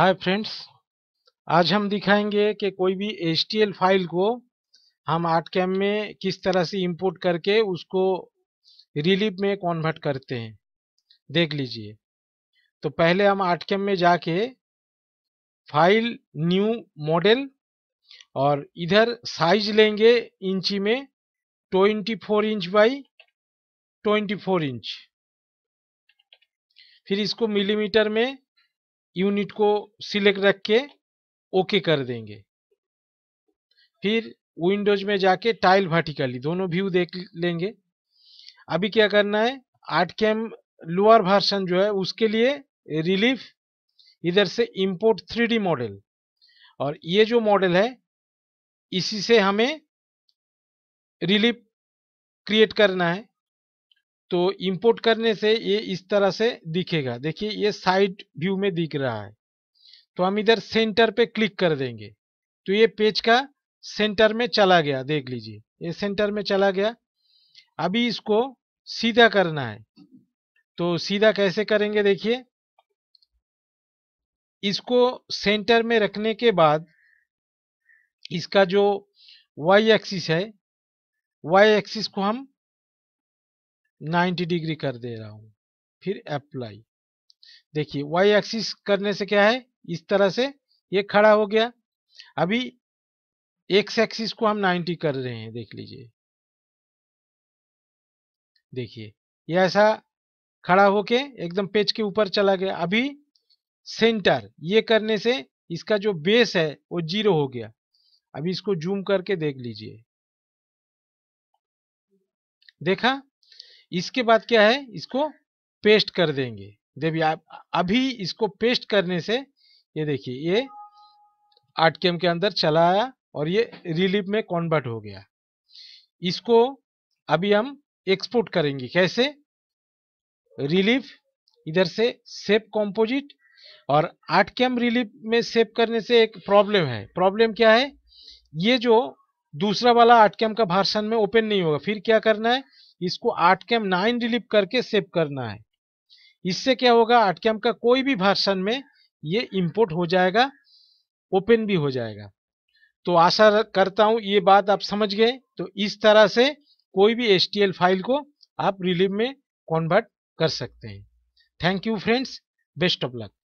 hi friends आज हम दिखाएंगे कि कोई भी एच फाइल को हम आर्ट कैम में किस तरह से इंपोर्ट करके उसको रिलीव में कॉन्वर्ट करते हैं देख लीजिए तो पहले हम आर्ट कैम में जाके फाइल न्यू मॉडल और इधर साइज लेंगे इंची में 24 इंच बाई 24 इंच फिर इसको मिलीमीटर में यूनिट को सिलेक्ट रख के ओके कर देंगे फिर विंडोज में जाके टाइल वर्टिकली दोनों व्यू देख लेंगे अभी क्या करना है आर्ट कैम लोअर वर्सन जो है उसके लिए रिलीफ इधर से इंपोर्ट थ्री मॉडल और ये जो मॉडल है इसी से हमें रिलीफ क्रिएट करना है तो इंपोर्ट करने से ये इस तरह से दिखेगा देखिए ये साइड व्यू में दिख रहा है तो हम इधर सेंटर पे क्लिक कर देंगे तो ये पेज का सेंटर में चला गया देख लीजिए ये सेंटर में चला गया अभी इसको सीधा करना है तो सीधा कैसे करेंगे देखिए इसको सेंटर में रखने के बाद इसका जो वाई एक्सिस है वाई एक्सिस को हम 90 डिग्री कर दे रहा हूं फिर अप्लाई देखिए वाई एक्सिस करने से क्या है इस तरह से ये खड़ा हो गया अभी एक्स एक्सिस को हम 90 कर रहे हैं देख लीजिए देखिए ये ऐसा खड़ा होके एकदम पेज के ऊपर चला गया अभी सेंटर ये करने से इसका जो बेस है वो जीरो हो गया अभी इसको जूम करके देख लीजिए देखा इसके बाद क्या है इसको पेस्ट कर देंगे देखिए आप अभी इसको पेस्ट करने से ये देखिए ये आठ के के अंदर चला आया और ये रिलीफ में कॉन्वर्ट हो गया इसको अभी हम एक्सपोर्ट करेंगे कैसे रिलीफ इधर से सेप कॉम्पोजिट और आठ के रिलीफ में सेप करने से एक प्रॉब्लम है प्रॉब्लम क्या है ये जो दूसरा वाला आठ के का भाषण में ओपन नहीं होगा फिर क्या करना है इसको आठ नाइन डिलीट करके सेव करना है इससे क्या होगा आठ का कोई भी भाषण में ये इंपोर्ट हो जाएगा ओपन भी हो जाएगा तो आशा करता हूँ ये बात आप समझ गए तो इस तरह से कोई भी एस फाइल को आप रिलीव में कॉन्वर्ट कर सकते हैं thank you friends best of luck